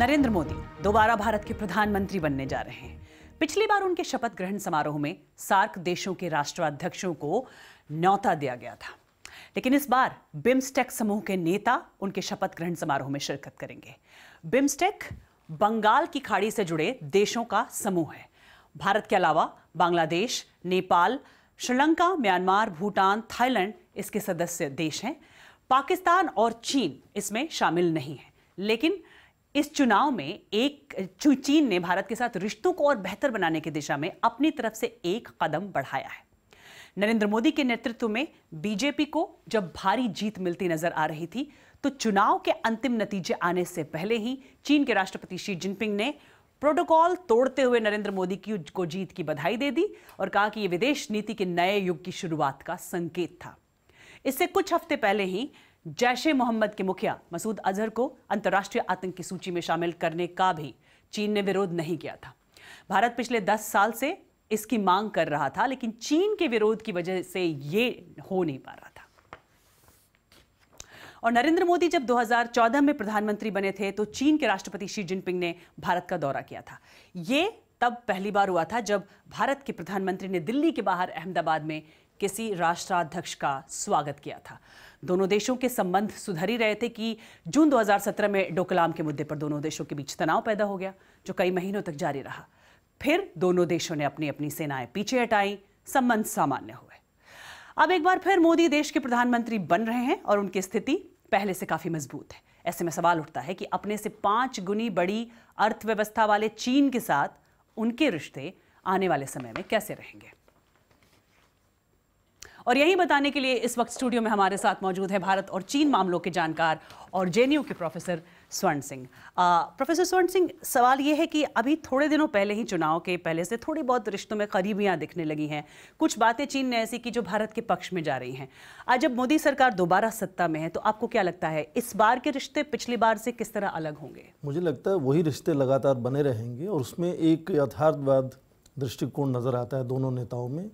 नरेंद्र मोदी दोबारा भारत के प्रधानमंत्री बनने जा रहे हैं पिछली बार उनके शपथ ग्रहण समारोह में सार्क देशों के राष्ट्राध्यक्षों को न्यौता दिया गया था लेकिन इस बार बिम्स्टेक समूह के नेता उनके शपथ ग्रहण समारोह में शिरकत करेंगे बिम्स्टेक बंगाल की खाड़ी से जुड़े देशों का समूह है भारत के अलावा बांग्लादेश नेपाल श्रीलंका म्यांमार भूटान थाईलैंड इसके सदस्य देश हैं पाकिस्तान और चीन इसमें शामिल नहीं है लेकिन इस चुनाव में एक चीन ने भारत के साथ रिश्तों को और बेहतर बनाने की दिशा में अपनी तरफ से एक कदम बढ़ाया है नरेंद्र मोदी के नेतृत्व में बीजेपी को जब भारी जीत मिलती नजर आ रही थी तो चुनाव के अंतिम नतीजे आने से पहले ही चीन के राष्ट्रपति शी जिनपिंग ने प्रोटोकॉल तोड़ते हुए नरेंद्र मोदी की को जीत की बधाई दे दी और कहा कि यह विदेश नीति के नए युग की शुरुआत का संकेत था इससे कुछ हफ्ते पहले ही जैश ए मोहम्मद के मुखिया मसूद अजहर को अंतर्राष्ट्रीय आतंकी सूची में शामिल करने का भी चीन ने विरोध नहीं किया था भारत पिछले दस साल से इसकी मांग कर रहा था लेकिन चीन के विरोध की वजह से ये हो नहीं पा रहा था और नरेंद्र मोदी जब 2014 में प्रधानमंत्री बने थे तो चीन के राष्ट्रपति शी जिनपिंग ने भारत का दौरा किया था यह तब पहली बार हुआ था जब भारत के प्रधानमंत्री ने दिल्ली के बाहर अहमदाबाद में किसी राष्ट्राध्यक्ष का स्वागत किया था दोनों देशों के संबंध सुधर ही रहे थे कि जून 2017 में डोकलाम के मुद्दे पर दोनों देशों के बीच तनाव पैदा हो गया जो कई महीनों तक जारी रहा फिर दोनों देशों ने अपनी अपनी सेनाएं पीछे हटाई संबंध सामान्य हुए अब एक बार फिर मोदी देश के प्रधानमंत्री बन रहे हैं और उनकी स्थिति पहले से काफी मजबूत है ऐसे में सवाल उठता है कि अपने से पांच गुनी बड़ी अर्थव्यवस्था वाले चीन के साथ उनके रिश्ते आने वाले समय में कैसे रहेंगे और यही बताने के लिए इस वक्त स्टूडियो में हमारे साथ मौजूद है भारत और चीन मामलों के जानकार और जे के प्रोफेसर स्वर्ण सिंह प्रोफेसर स्वर्ण सिंह सवाल ये है कि अभी थोड़े दिनों पहले ही चुनाव के पहले से थोड़ी बहुत रिश्तों में करीबियाँ दिखने लगी हैं कुछ बातें चीन ने ऐसी की जो भारत के पक्ष में जा रही हैं आज जब मोदी सरकार दोबारा सत्ता में है तो आपको क्या लगता है इस बार के रिश्ते पिछली बार से किस तरह अलग होंगे मुझे लगता है वही रिश्ते लगातार बने रहेंगे और उसमें एक यथार्थवाद दृष्टिकोण नज़र आता है दोनों नेताओं में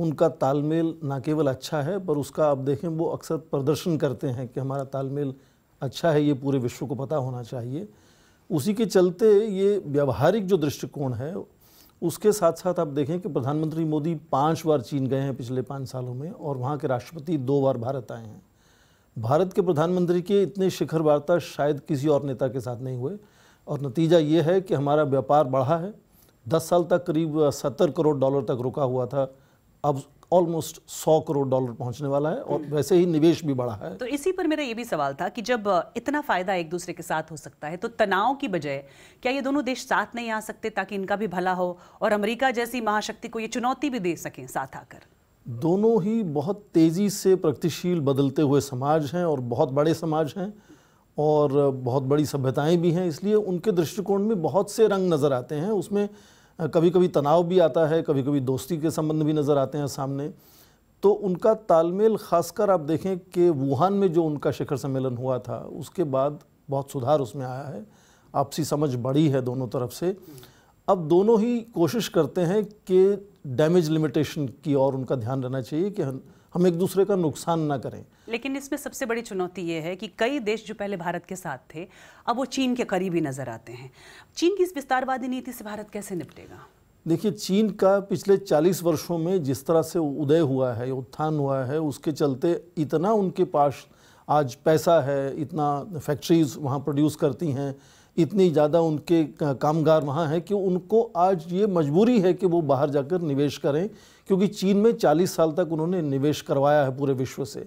उनका तालमेल ना केवल अच्छा है पर उसका आप देखें वो अक्सर प्रदर्शन करते हैं कि हमारा तालमेल अच्छा है ये पूरे विश्व को पता होना चाहिए उसी के चलते ये व्यावहारिक जो दृष्टिकोण है उसके साथ साथ आप देखें कि प्रधानमंत्री मोदी पाँच बार चीन गए हैं पिछले पाँच सालों में और वहाँ के राष्ट्रपति दो बार भारत आए हैं भारत के प्रधानमंत्री के इतने शिखर वार्ता शायद किसी और नेता के साथ नहीं हुए और नतीजा ये है कि हमारा व्यापार बढ़ा है दस साल तक करीब सत्तर करोड़ डॉलर तक रुका हुआ था अब ऑलमोस्ट 100 करोड़ डॉलर पहुंचने वाला है और हम्म। वैसे ही निवेश भी बढ़ा है तो इसी पर मेरा ये भी सवाल था कि जब इतना फायदा एक दूसरे के साथ हो सकता है तो तनाव की बजाय क्या ये दोनों देश साथ नहीं आ सकते ताकि इनका भी भला हो और अमेरिका जैसी महाशक्ति को ये चुनौती भी दे सकें साथ आकर दोनों ही बहुत तेज़ी से प्रगतिशील बदलते हुए समाज हैं और बहुत बड़े समाज हैं और बहुत बड़ी सभ्यताएं भी हैं इसलिए उनके दृष्टिकोण में बहुत से रंग नज़र आते हैं उसमें हाँ, कभी कभी तनाव भी आता है कभी कभी दोस्ती के संबंध भी नज़र आते हैं सामने तो उनका तालमेल खासकर आप देखें कि वुहान में जो उनका शिखर सम्मेलन हुआ था उसके बाद बहुत सुधार उसमें आया है आपसी समझ बढ़ी है दोनों तरफ से अब दोनों ही कोशिश करते हैं कि डैमेज लिमिटेशन की ओर उनका ध्यान रहना चाहिए कि हम एक दूसरे का नुकसान ना करें लेकिन इसमें सबसे बड़ी चुनौती ये है कि कई देश जो पहले भारत के साथ थे अब वो चीन के करीबी नज़र आते हैं चीन की इस विस्तारवादी नीति से भारत कैसे निपटेगा देखिए चीन का पिछले 40 वर्षों में जिस तरह से उदय हुआ है उत्थान हुआ है उसके चलते इतना उनके पास आज पैसा है इतना फैक्ट्रीज वहाँ प्रोड्यूस करती हैं इतनी ज़्यादा उनके कामगार वहाँ हैं कि उनको आज ये मजबूरी है कि वो बाहर जाकर निवेश करें क्योंकि चीन में 40 साल तक उन्होंने निवेश करवाया है पूरे विश्व से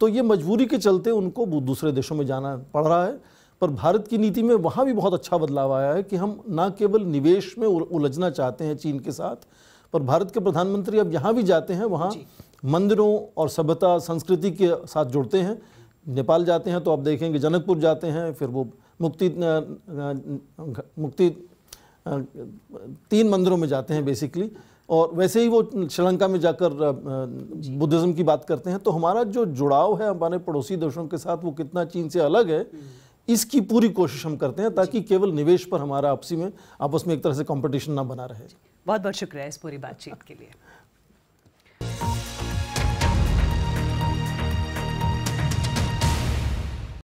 तो ये मजबूरी के चलते उनको दूसरे देशों में जाना पड़ रहा है पर भारत की नीति में वहाँ भी बहुत अच्छा बदलाव आया है कि हम ना केवल निवेश में उलझना चाहते हैं चीन के साथ पर भारत के प्रधानमंत्री अब यहाँ भी जाते हैं वहाँ मंदिरों और सभ्यता संस्कृति के साथ जुड़ते हैं नेपाल जाते हैं तो आप देखेंगे जनकपुर जाते हैं फिर वो मुक्ति मुक्ति तीन मंदिरों में जाते हैं बेसिकली और वैसे ही वो श्रीलंका में जाकर बुद्धिज़्म की बात करते हैं तो हमारा जो जुड़ाव है हमारे पड़ोसी देशों के साथ वो कितना चीन से अलग है इसकी पूरी कोशिश हम करते हैं ताकि केवल निवेश पर हमारा आपसी में आपस में एक तरह से कंपटीशन ना बना रहे बहुत बहुत शुक्रिया इस पूरी बातचीत के लिए